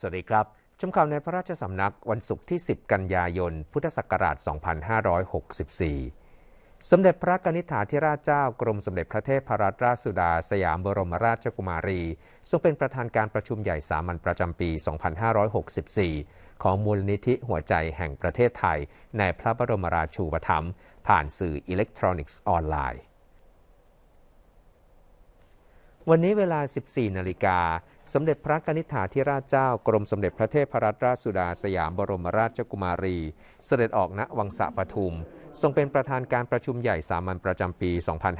สวัสดีครับ ชมข่าวในพระราชสำนักวันศุกร์ที่ 10 กันยายน พุทธศักราช2564สมเด็จพระนิธิาธิราชเจ้า กรมสมเด็จพระเทพรัตนราชสุดาสยามบรมราชกุมารีทรงเป็นประธานการประชุมใหญ่สามัญประจำปี 2564 ของมูลนิธิหัวใจแห่งประเทศไทยในพระบรมราชูปถัมภ์ผ่านสื่ออิเล็กทรอนิกส์ออนไลน์วันนี้เวลา 14 นาฬิกา สมเด็จพระกนิษฐาธิราชเจ้า กรมสมเด็จพระเทพรัตนราชสุดาสยามบรมราชกุมารี เสด็จออกณวังสะปทุม ทรงเป็นประธานการประชุมใหญ่สามัญประจำปี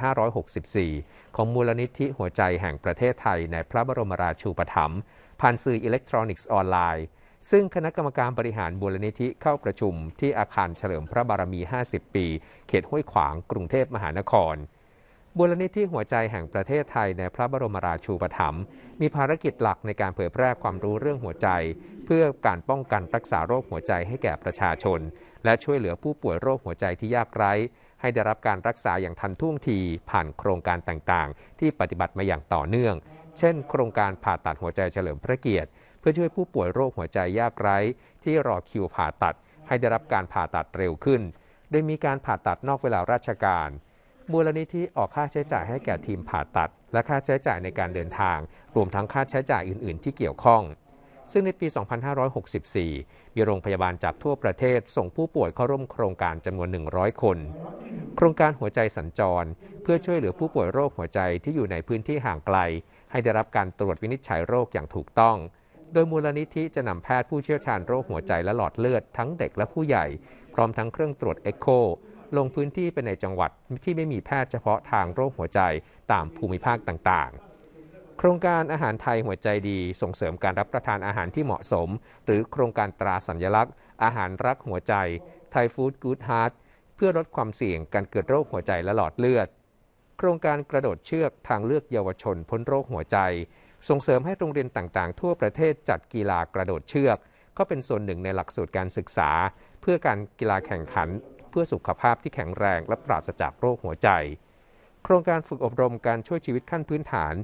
2564 ของมูลนิธิหัวใจแห่งประเทศไทยในพระบรมราชูปถัมภ์ ผ่านสื่ออิเล็กทรอนิกส์ออนไลน์ ซึ่งคณะกรรมการบริหารบูรณิธิเข้าประชุม ที่อาคารเฉลิมพระบารมี 50 ปี เขตห้วยขวาง กรุงเทพมหานครบุรณิธิหัวใจแห่งประเทศไทย ในพระบรมราชูปถัมภ์มีภารกิจหลักในการเผยแพร่ความรู้เรื่องหัวใจ เพื่อการป้องกันรักษาโรคหัวใจให้แก่ประชาชน และช่วยเหลือผู้ป่วยโรคหัวใจที่ยากไร้ ให้ได้รับการรักษาอย่างทันท่วงทีผ่านโครงการต่างๆ ที่ปฏิบัติมาอย่างต่อเนื่อง เช่น โครงการผ่าตัดหัวใจเฉลิมพระเกียรติ เพื่อช่วยผู้ป่วยโรคหัวใจยากไร้ ที่รอคิวผ่าตัด ให้ได้รับการผ่าตัดเร็วขึ้นโดยมีการผ่าตัดนอกเวลาราชการมูลนิธิออกค่าใช้จ่ายให้แก่ทีมผ่าตัด และค่าใช้จ่ายในการเดินทาง รวมทั้งค่าใช้จ่ายอื่น ๆที่เกี่ยวข้อง ซึ่งในปี 2564 มีโรงพยาบาลจากทั่วประเทศ ส่งผู้ป่วยเข้าร่วมโครงการจำนวน 100 คน โครงการหัวใจสัญจร เพื่อช่วยเหลือผู้ป่วยโรคหัวใจที่อยู่ในพื้นที่ห่างไกล ให้ได้รับการตรวจวินิจฉัยโรคอย่างถูกต้อง โดยมูลนิธิจะนำแพทย์ผู้เชี่ยวชาญโรคหัวใจและหลอดเลือดทั้งเด็กและผู้ใหญ่พร้อมทั้งเครื่องตรวจเอ็กโคลงพื้นที่ไปในจังหวัดที่ไม่มีแพทย์เฉพาะทางโรคหัวใจตามภูมิภาคต่างๆ โครงการอาหารไทยหัวใจดีส่งเสริมการรับประทานอาหารที่เหมาะสม หรือโครงการตราสัญลักษณ์ อาหารรักหัวใจไทยฟู้ดกู๊ดฮาร์ทเพื่อลดความเสี่ยงการเกิดโรคหัวใจและหลอดเลือด โครงการกระโดดเชือกทางเลือกเยาวชนพ้นโรคหัวใจ ส่งเสริมให้โรงเรียนต่างๆ ทั่วประเทศจัดกีฬากระโดดเชือก ก็เป็นส่วนหนึ่งในหลักสูตรการศึกษา เพื่อการกีฬาแข่งขันเพื่อสุขภาพที่แข็งแรงและปราศจากโรคหัวใจ โครงการฝึกอบรมการช่วยชีวิตขั้นพื้นฐาน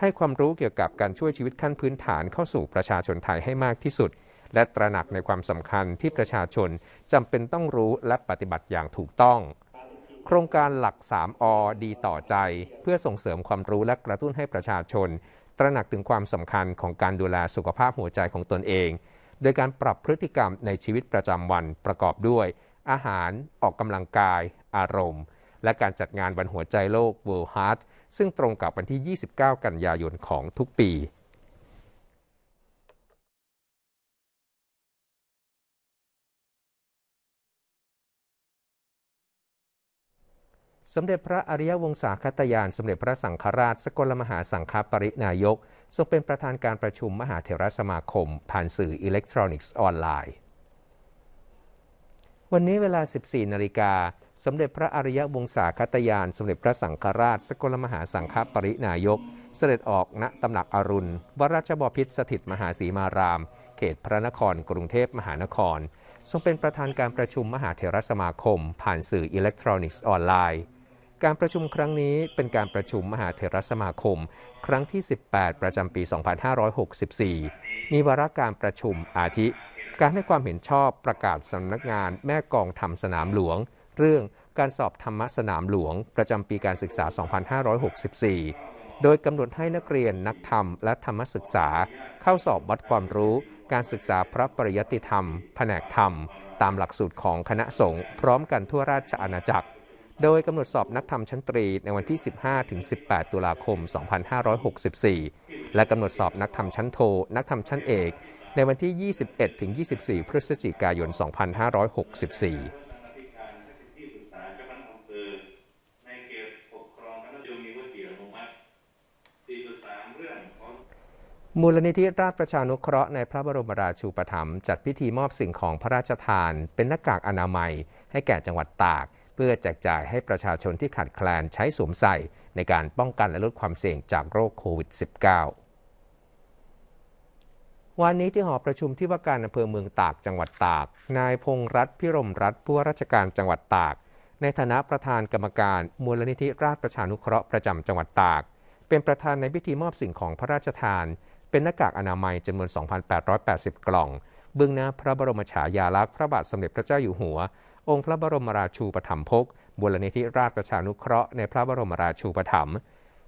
ให้ความรู้เกี่ยวกับการช่วยชีวิตขั้นพื้นฐานเข้าสู่ประชาชนไทยให้มากที่สุด และตระหนักในความสำคัญที่ประชาชนจำเป็นต้องรู้และปฏิบัติอย่างถูกต้อง โครงการหลัก3อดีต่อใจ เพื่อส่งเสริมความรู้และกระตุ้นให้ประชาชน ตระหนักถึงความสำคัญของการดูแลสุขภาพหัวใจของตนเอง โดยการปรับพฤติกรรมในชีวิตประจำวันประกอบด้วยอาหารออกกำลังกาย อารมณ์ และการจัดงานวันหัวใจโลก World Heart ซึ่งตรงกับวันที่ 29 กันยายนของทุกปี สมเด็จพระอริยวงศาคตยานสมเด็จพระสังฆราช สกลมหาสังฆปรินายก ทรงเป็นประธานการประชุมมหาเถรสมาคม ผ่านสื่ออิเล็กทรอนิกส์ออนไลน์วันนี้เวลา 14 นาฬิกา สมเด็จพระอริยวงศาคตยาน สมเด็จพระสังฆราช สกลมหาสังฆปรินายก เสด็จออก ณ ตำหนักอรุณวราชบพิษสถิตมหาสีมาราม เขตพระนคร กรุงเทพมหานคร ทรงเป็นประธานการประชุมมหาเถรสมาคม ผ่านสื่ออิเล็กทรอนิกส์ออนไลน์ การประชุมครั้งนี้เป็นการประชุมมหาเถรสมาคม ครั้งที่ 18 ประจำปี 2564 มีวาระการประชุมอาทิการให้ความเห็นชอบประกาศสำนักงานแม่กองทำสนามหลวง เรื่องการสอบธรรมสนามหลวงประจำปีการศึกษา 2564 โดยกำหนดให้นักเรียนนักธรรมและธรรมศึกษา เข้าสอบวัดความรู้การศึกษาพระปริยติธรรม แผนกธรรม ตามหลักสูตรของคณะสงฆ์พร้อมกันทั่วราชอาณาจักร โดยกำหนดสอบนักธรรมชั้นตรีในวันที่ 15-18 ตุลาคม 2564 และกำหนดสอบนักธรรมชั้นโทนักธรรมชั้นเอกในวันที่ 21 ถึง 24 พฤศจิกายน 2564มูลนิธิราชประชานุเคราะห์ในพระบรมราชูปถัมภ์จัดพิธีมอบสิ่งของพระราชทาน เป็นหน้ากากอนามัย ให้แก่จังหวัดตาก เพื่อแจกจ่ายให้ประชาชนที่ขาดแคลนใช้สวมใส่ในการป้องกันและลดความเสี่ยงจากโรคโควิด -19 วันนี้ที่หอประชุมที่ว่าการอำเภอเมืองตากจังหวัดตาก นายพงรัตพิรมรัตผู้ว่าราชการจังหวัดตาก ในฐานะประธานกรรมการ มูลนิธิราชประชานุเคราะห์ประจำจังหวัดตาก เป็นประธานในพิธีมอบสิ่งของพระราชทาน เป็นหน้ากากอนามัยจำนวน 2,880 กล่องเบื้องหน้าพระบรมฉายาลักษณ์พระบาทสมเด็จพระเจ้าอยู่หัว องค์พระบรมราชูปถัมภกมูลนิธิราชประชานุเคราะห์ในพระบรมราชูปถัมภ์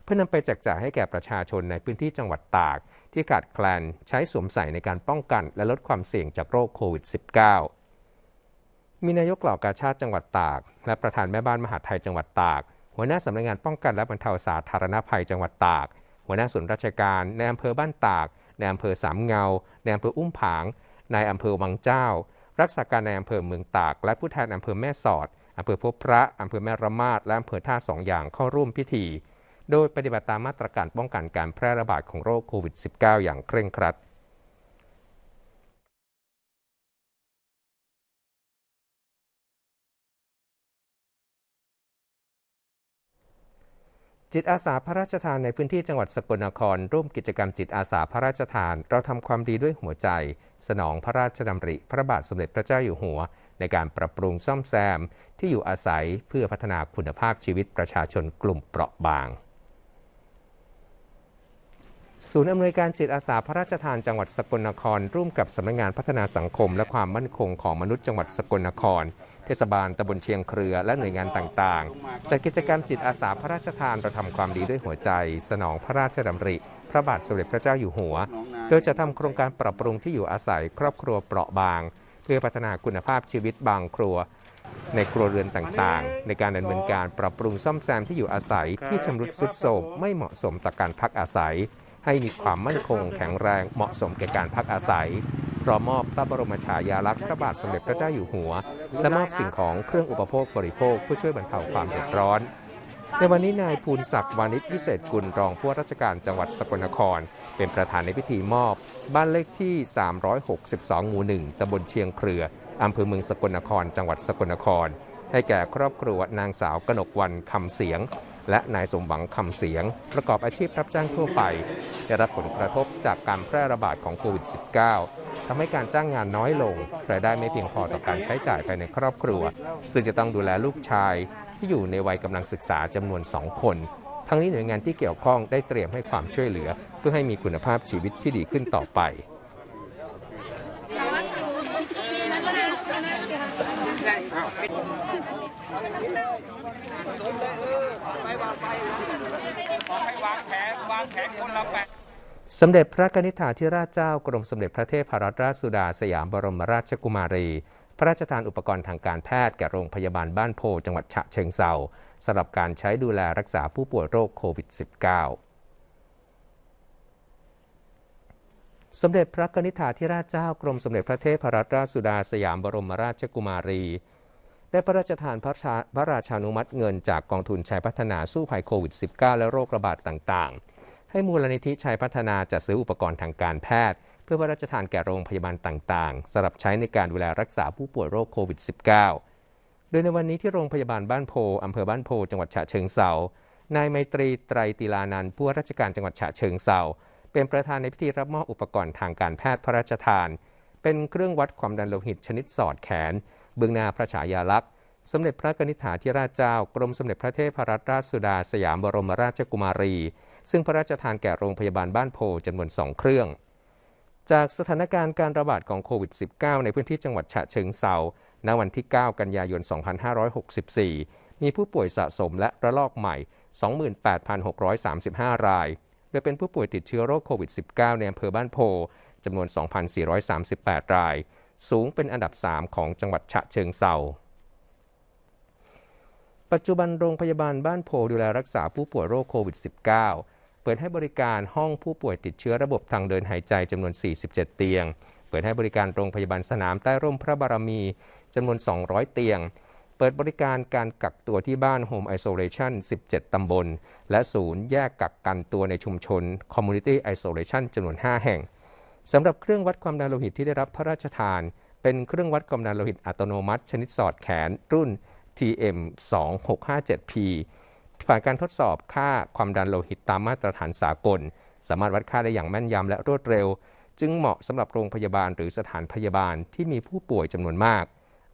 เพื่อนำไปแจกจ่ายให้แก่ประชาชนในพื้นที่จังหวัดตากที่ขาดแคลนใช้สวมใส่ในการป้องกันและลดความเสี่ยงจากโรคโควิด -19 มีนายกเหล่ากาชาติจังหวัดตาก และประธานแม่บ้านมหาไทยจังหวัดตากหัวหน้าสำนักงงานป้องกันและบรรเทาสาธารณภัยจังหวัดตาก หัวหน้าส่วนราชการในอำเภอบ้านตากในอำเภอสามเงาในอำเภออุ้มผาง ในอำเภอวังเจ้า รักษาการในอำเภอเมืองตากและผู้แทนอำเภอแม่สอดอำเภอพบพระอำเภอแม่ระมาดและอำเภอท่าสองอย่างเข้าร่วมพิธีโดยปฏิบัติตามมาตรการป้องกันการแพร่ระบาดของโรคโควิด -19 อย่างเคร่งครัด จิตอาสาพระราชทานในพื้นที่จังหวัดสกลนครร่วมกิจกรรมจิตอาสาพระราชทาน เราทำความดีด้วยหัวใจ สนองพระราชดำริพระบาทสมเด็จพระเจ้าอยู่หัว ในการปรับปรุงซ่อมแซมที่อยู่อาศัยเพื่อพัฒนาคุณภาพชีวิตประชาชนกลุ่มเปราะบางศูนย์อำนวยการจิตอาสาพระราชทานจังหวัดสกลนคร ร่วมกับสำนักงงานพัฒนาสังคม และความมั่นคงของมนุษย์จังหวัดสกลนคร เทศบาลตำบลเชียงเครือและหน่วยงานต่าง ๆจัดกิจกรรมจิตอาสาพระราชทานประทำความดีด้วยหัวใจ สนองพระราชดำริพระบาทสมเด็จพระเจ้าอยู่หัว โดยจะทำโครงการปรับปรุงที่อยู่อาศัย ครอบครัวเปราะบาง เพื่อพัฒนาคุณภาพชีวิตบางครัว ในครัวเรือนต่าง ๆ ในการดำเนินการปรับปรุงซ่อมแซมที่อยู่อาศัย ที่ชำรุดทรุดโทรมไม่เหมาะสมต่อการพักอาศัยให้มีความมั่นคงแข็งแรงเหมาะสมแก่การพักอาศัยพร้อมมอบพระบรมฉายาลักษณ์พระบาทสมเด็จพระเจ้าอยู่หัว และมอบสิ่งของเครื่องอุปโภคบริโภคเพื่อช่วยบรรเทาความเดือดร้อน ในวันนี้นายภูลศักดิ์วานิชวิเศษกุลรองผู้ว่าราชการจังหวัดสกลนคร เป็นประธานในพิธีมอบ บ้านเลขที่ 362 หมู่ 1 ตำบลเชียงเครืออำเภอเมืองสกลนครจังหวัดสกลนคร ให้แก่ครอบครัวนางสาวกนกวันคำเสียงและนายสมหวังคำเสียง ประกอบอาชีพรับจ้างทั่วไป ได้รับผลกระทบจากการแพร่ระบาดของโควิด -19 ทำให้การจ้างงานน้อยลง รายได้ไม่เพียงพอต่อการใช้จ่ายภายในครอบครัว ซึ่งจะต้องดูแลลูกชาย ที่อยู่ในวัยกำลังศึกษาจำนวน 2 คน ทั้งนี้หน่วยงานที่เกี่ยวข้องได้เตรียมให้ความช่วยเหลือเพื่อให้มีคุณภาพชีวิตที่ดีขึ้นต่อไปสมเด็จพระนิธิาธิราชเจ้ากรมสมเด็จพระเทพรัตนราชสุดาสยามบรมราชกุมารี พระราชทานอุปกรณ์ทางการแพทย์แก่โรงพยาบาลบ้านโพจังหวัดฉะเชิงเซาสำหรับการใช้ดูแลรักษาผู้ป่วยโรคโควิด -19 สมเด็จพระนิธิาธิราชเจ้ากรมสมเด็จพระเทพรัตนราชสุดาสยามบรมราชกุมารีได้พระราชทานพระราชานุมัติเงินจากกองทุนชัยพัฒนาสู้ภัยโควิด -19 และโรคระบาดต่าง ๆให้มูลนิธิชัยพัฒนาจัดซื้ออุปกรณ์ทางการแพทย์เพื่อพระราชทานแก่โรงพยาบาลต่างๆสำหรับใช้ในการดูแลรักษาผู้ป่วยโรคโควิด -19 โดยในวันนี้ที่โรงพยาบาลบ้านโพ อำเภอบ้านโพจังหวัดฉะเชิงเซานายไมตรีไตรติลานันผู้ว่าราชการจังหวัดฉะเชิงเซาเป็นประธานในพิธีรับมอบอุปกรณ์ทางการแพทย์พระราชทาน เป็นเครื่องวัดความดันโลหิตชนิดสอดแขนเบื้องหน้าพระฉายาลักษณ์สมเด็จพระนิษฐาธิราชเจ้ากรมสมเด็จพระเทพรัตนราชสุดาสยามบรมราชกุมารีซึ่งพระราชทานแก่โรงพยาบาลบ้านโพจำนวน 2 เครื่อง จากสถานการณ์การระบาดของโควิด -19 ในพื้นที่จังหวัดฉะเชิงเซาณวันที่ 9 กันยายน 2564 มีผู้ป่วยสะสมและระลอกใหม่ 28,635 ราย โดยเป็นผู้ป่วยติดเชื้อโรคโควิด -19 ในอำเภอบ้านโพจำนวน 2,438 ราย สูงเป็นอันดับ 3 ของจังหวัดฉะเชิงเซาปัจจุบันโรงพยาบาลบ้านโพดูแลรักษาผู้ป่วยโรคโควิด -19 เปิดให้บริการห้องผู้ป่วยติดเชื้อระบบทางเดินหายใจจำนวน 47 เตียง เปิดให้บริการโรงพยาบาลสนามใต้ร่มพระบารมีจำนวน 200 เตียง เปิดบริการการกักตัวที่บ้าน Home Isolation 17 ตำบล และศูนย์แยกกักกันตัวในชุมชน Community Isolation จำนวน 5 แห่ง สำหรับเครื่องวัดความดันโลหิตที่ได้รับพระราชทาน เป็นเครื่องวัดความดันโลหิตอัตโนมัติ ชนิดสอดแขนรุ่น TM 2657P ผ่านการทดสอบค่าความดันโลหิตตามมาตรฐานสากล สามารถวัดค่าได้อย่างแม่นยำและรวดเร็ว จึงเหมาะสำหรับโรงพยาบาลหรือสถานพยาบาลที่มีผู้ป่วยจำนวนมาก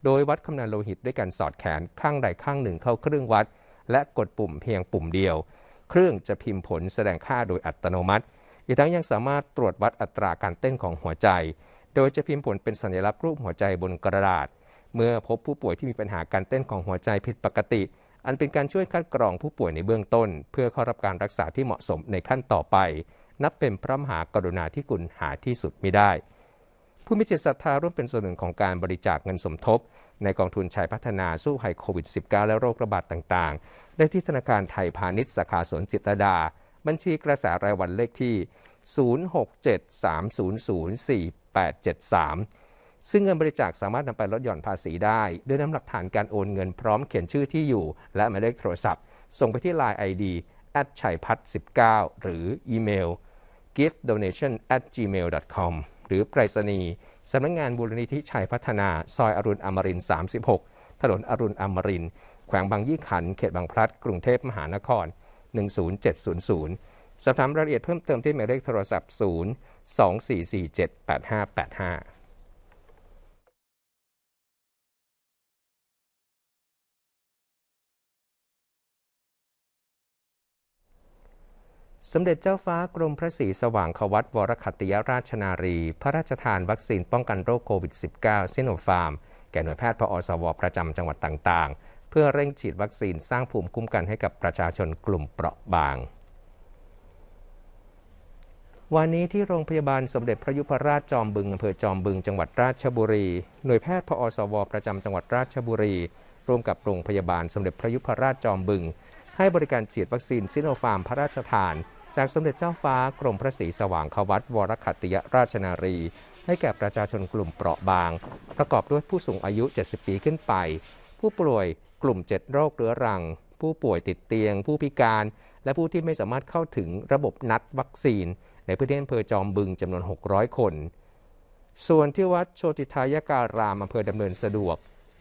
โดยวัดความดันโลหิตด้วยการสอดแขนข้างใดข้างหนึ่งเข้าเครื่องวัดและกดปุ่มเพียงปุ่มเดียว เครื่องจะพิมพ์ผลแสดงค่าโดยอัตโนมัติ อีกทั้งยังสามารถตรวจวัดอัตราการเต้นของหัวใจ โดยจะพิมพ์ผลเป็นสัญลักษณ์รูปหัวใจบนกระดาษ เมื่อพบผู้ป่วยที่มีปัญหาการเต้นของหัวใจผิดปกติอันเป็นการช่วยคัดกรองผู้ป่วยในเบื้องต้น เพื่อเข้ารับการรักษาที่เหมาะสมในขั้นต่อไป นับเป็นพระมหากรุณาธิคุณหาที่สุดไม่ได้ ผู้มีจิตศรัทธาร่วมเป็นส่วนหนึ่งของการบริจาคเงินสมทบ ในกองทุนชัยพัฒนาสู้ไฮโควิด -19 และโรคระบาดต่าง ๆ ได้ที่ธนาคารไทยพาณิชย์สาขาสวนจิตรดา บัญชีกระแสรายวันเลขที่ 0673004873ซึ่งเงินบริจาคสามารถนำไปลดหย่อนภาษีได้ด้วยน้ำหลักฐานการโอนเงินพร้อมเขียนชื่อที่อยู่ และหมายเลขโทรศัพท์ ส่งไปที่ Line ID แอดชัยพัฒน์สิหรืออีเมล gift donation at gmail com หรือไปรษณีย์สำนักงงานบุรณิธิชัยพัฒนา ซอยอรุณอมรินทร์36 ถนนอรุณอมรินทร์ แขวงบางยี่ขัน เขตบางพลัด กรุงเทพมหานคร10700สอบถามรายละเอียดเพิ่มเติมที่หมายเลขโทรศัพท์ 0 2 4 4 7 8 5 8 5สมเด็จเจ้าฟ้ากรมพระศรีสว่างควัตวรคัติยราชนารี พระราชทานวัคซีนป้องกันโรคโควิด -19 ซิโนฟาร์ม แก่หน่วยแพทย์พอสวประจำจังหวัดต่าง ๆ เพื่อเร่งฉีดวัคซีน สร้างภูมิคุ้มกันให้กับประชาชนกลุ่มเปราะบาง วันนี้ที่โรงพยาบาลสมเด็จพระยุพราชจอมบึงอำเภอจอมบึงจังหวัดราชบุรี หน่วยแพทย์ พอสวประจำจังหวัดราชบุรีร่วมกับโรงพยาบาลสมเด็จพระยุพราชจอมบึง ให้บริการฉีดวัคซีน ซิโนฟาร์มพระราชทานจากสมเด็จเจ้าฟ้ากรมพระศรีสว่างควัตวรคัตยราชนารี ให้แก่ประชาชนกลุ่มเปราะบาง ประกอบด้วยผู้สูงอายุ 70 ปีขึ้นไป ผู้ป่วยกลุ่ม 7 โรคเรื้อรัง ผู้ป่วยติดเตียง ผู้พิการ และผู้ที่ไม่สามารถเข้าถึงระบบนัดวัคซีน ในพื้นที่อำเภอจอมบึงจำนวน 600 คน ส่วนที่วัดโชติทายการามอำเภอดำเนินสะดวก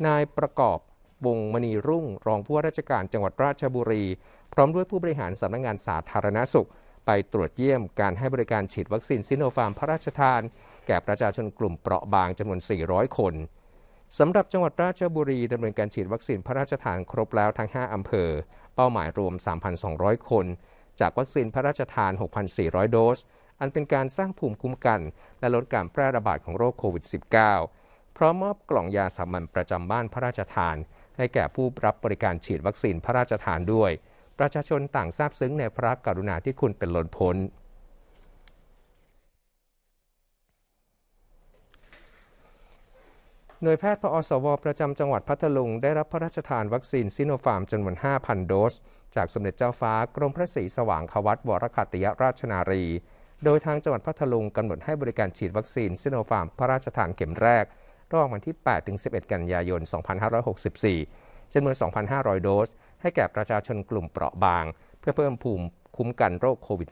นายประกอบวงมณีรุ่ง รองผู้ว่าราชการจังหวัดราชบุรี พร้อมด้วยผู้บริหารสำนักงงานสาธารณสุขไปตรวจเยี่ยมการให้บริการฉีดวัคซีนซิโนฟาร์มพระราชทาน แก่ประชาชนกลุ่มเปราะบางจำนวน 400 คน สำหรับจังหวัดราชบุรีดำเนินการฉีดวัคซีนพระราชทานครบแล้วทั้ง 5 อำเภอ เป้าหมายรวม 3,200 คน จากวัคซีนพระราชทาน 6,400 โดส อันเป็นการสร้างภูมิคุ้มกันและลดการแพร่ระบาดของโรคโควิด -19 พร้อมมอบกล่องยาสามัญประจำบ้านพระราชทาน ให้แก่ผู้รับบริการฉีดวัคซีนพระราชทานด้วยประชาชนต่างซาบซึ้งในพระกรุณาที่คุณเป็นล้นพ้น หน่วยแพทย์พอสวประจำจังหวัดพัทลุง ได้รับพระราชทานวัคซีนซิโนฟาร์มจำนวน 5,000 โดส จากสมเด็จเจ้าฟ้ากรมพระศรีสว่างควัตวรคัตยราชนารี โดยทางจังหวัดพัทลุงกำหนดให้บริการฉีดวัคซีน ซิโนฟาร์มพระราชทานเข็มแรกระหว่างวันที่ 8 11 กันยายน 2564จำนวน 2,500 โดสให้แก่ประชาชนกลุ่มเปราะบางเพื่อเพิ่มภูมิคุ้มกันโรคโควิด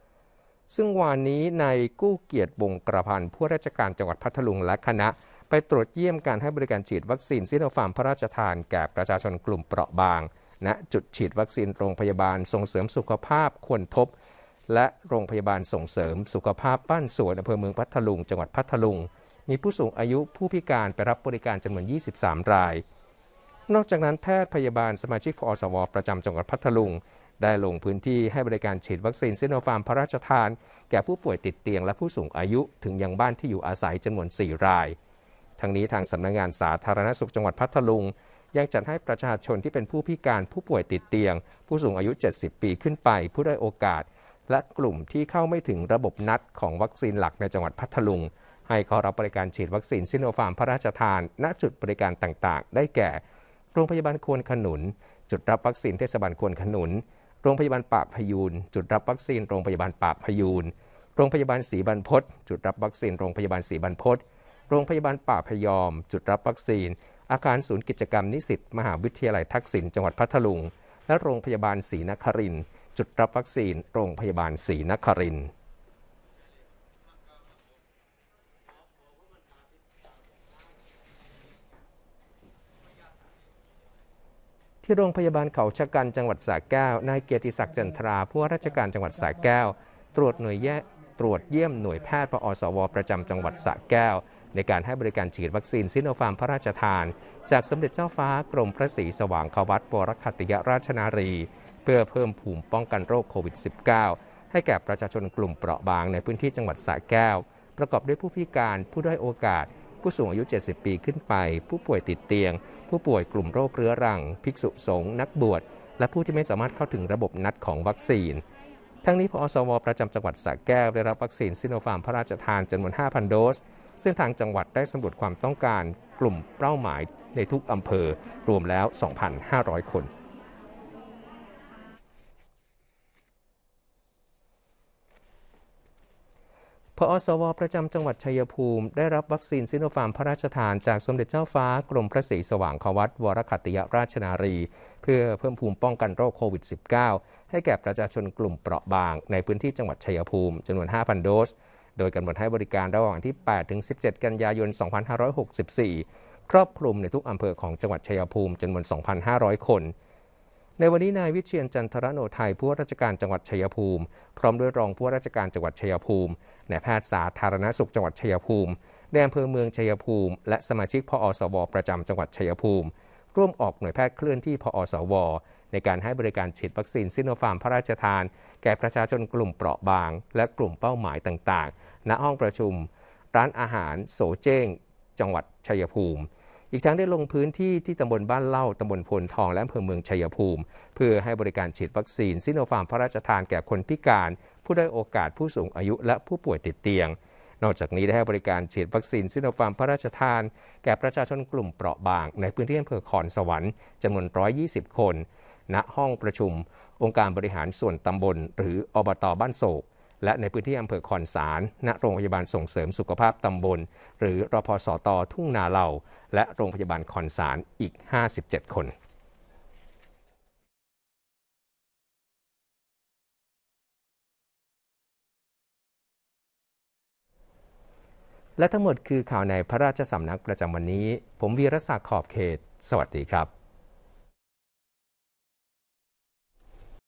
-19 ซึ่งวันนี้ในกู้เกียรติบงกระพันผู้ราชการจังหวัดพัทลุง และคณะ ไปตรวจเยี่ยมการให้บริการฉีดวัคซีน ซิโนฟาร์มพระราชทาน แก่ประชาชนกลุ่มเปราะบางณนะจุดฉีดวัคซีน โรงพยาบาลส่งเสริมสุขภาพควรทบ และโรงพยาบาลส่งเสริม สุขภาพบ้านสวนอำเภอเมืองพัทลุงจังหวัดพัทลุงมีผู้สูงอายุผู้พิการไปรับบริการจำนวน 23 รายนอกจากนั้นแพทย์พยาบาลสมาชิกพอสว ประจำจังหวัดพัทลุง ได้ลงพื้นที่ให้บริการฉีดวัคซีนซิโนฟาร์ม พระราชทาน แก่ผู้ป่วยติดเตียงและผู้สูงอายุถึงยังบ้านที่อยู่อาศัยจำนวน 4 ราย ทั้งนี้ทางสำนักงงานสาธารณสุขจังหวัดพัทลุง ยังจัดให้ประชาชนที่เป็นผู้พิการผู้ป่วยติดเตียง ผู้สูงอายุ 70 ปีขึ้นไป ผู้ได้โอกาส และกลุ่มที่เข้าไม่ถึงระบบนัดของวัคซีนหลักในจังหวัดพัทลุงให้เขารับบริการฉีดวัคซีนซิโนฟาร์มพระราชทานณจุดบริการต่างๆ ได้แก่โรงพยาบาลควนขนุน จุดรับวัคซีนเทศบาลควนขนุนโรงพยาบาลปากพยูนจุดรับวัคซีนโรงพยาบาลปากพยูนโรงพยาบาลศรีบรรพตจุดรับวัคซีนโรงพยาบาลศรีบรรพตโรงพยาบาลป่าพยอม จุดรับวัคซีน อาคารศูนย์กิจกรรมนิสิตมหาวิทยาลัยทักษิณจังหวัดพัทลุงและโรงพยาบาลศรีนครินจุดรับวัคซีนโรงพยาบาลศรีนครินทร์ที่โรงพยาบาลเขาชะกันจังหวัดสระแก้ว นายเกียรติศักดิ์จันทรา ผู้ว่าราชการจังหวัดสระแก้ว ตรวจหน่วยแยตรวจเยี่ยมหน่วยแพทย์ปอสวประจำจังหวัดสระแก้ว ในการให้บริการฉีดวัคซีนซิโนฟาร์มพระราชทาน จากสมเด็จเจ้าฟ้ากรมพระศรีสว่างควัตบรคัติยราชนารี เพื่อเพิ่มภูมิป้องกันโรคโควิด -19 ให้แก่ประชาชนกลุ่มเปราะบางในพื้นที่จังหวัดสระแก้ว ประกอบด้วยผู้พิการผู้ด้อยโอกาสผู้สูงอายุ 70 ปีขึ้นไป ผู้ป่วยติดเตียง ผู้ป่วยกลุ่มโรคเรื้อรังภิกษุสงฆ์นักบวช และผู้ที่ไม่สามารถเข้าถึงระบบนัดของวัคซีน ทั้งนี้พอสวประจำจังหวัดสระแก้ว ได้รับวัคซีนซิโนฟาร์มพระราชทานจำนวน 5,000 โดส ซึ่งทางจังหวัดได้สำรวจความต้องการกลุ่มเป้าหมายในทุกอำเภอรวมแล้ว 2,500 คนพออสวประจำจังหวัดชัยภูมิ ได้รับวัคซีนซิโนฟาร์มพระราชทานจากสมเด็จเจ้าฟ้ากรมพระศรีสว่างควัตวรคัตยราชนารีเพื่อเพิ่มภูมิป้องกันโรคโควิด -19 ให้แก่ประชาชนกลุ่มเปราะบาง ในพื้นที่จังหวัดชัยภูมิจำนวน 5,000 โดส โดยกำหนดให้บริการระหว่างที่8ถึง17 กันยายน 2564 ครอบคลุมในทุกอำเภอของจังหวัดชัยภูมิจำนวน 2,500 คนในวันนี้นาย วิเชียนจันทรโนไทยผู้ว่าราชการจังหวัดชัยภูมิ พร้อมด้วยรองผู้ว่าราชการจังหวัดชัยภูมินายแพทย์สาธารณสุขจังหวัดชัยภูมิในอำเภอเมืองชัยภูมิ และสมาชิกพอสวประจำจังหวัดชัยภูมิ ร่วมออกหน่วยแพทย์เคลื่อนที่พอสวในการให้บริการฉีดวัคซีนซิโนฟาร์มพระราชทาน แก่ประชาชนกลุ่มเปราะบาง และกลุ่มเป้าหมายต่างๆณห้องประชุมร้านอาหารโสเจ้ง จังหวัดชัยภูมิอีกทั้งได้ลงพื้นที่ที่ตำบลบ้านเล่า ตำบลพลทอง และอำเภอเมืองชัยภูมิ เพื่อให้บริการฉีดวัคซีนซิโนฟาร์มพระราชทานแก่คนพิการ ผู้ได้โอกาสผู้สูงอายุและผู้ป่วยติดเตียง นอกจากนี้ได้ให้บริการฉีดวัคซีนซิโนฟาร์มพระราชทาน แก่ประชาชนกลุ่มเปราะบาง ในพื้นที่อำเภอคอนสวรรค์จำนวน 120 คน ณ ห้องประชุม องค์การบริหารส่วนตำบล หรืออบตบ้านโศกและในพื้นที่อำเภอคอนสารณโรงพยาบาลส่งเสริมสุขภาพตำบล หรือรอพสตทุ่งนาเหล่า และโรงพยาบาลคอนสาร อีก 57 คน และทั้งหมดคือข่าวในพระราชสำนักประจำวันนี้ ผมวีรศักดิ์ขอบเขต สวัสดีครับ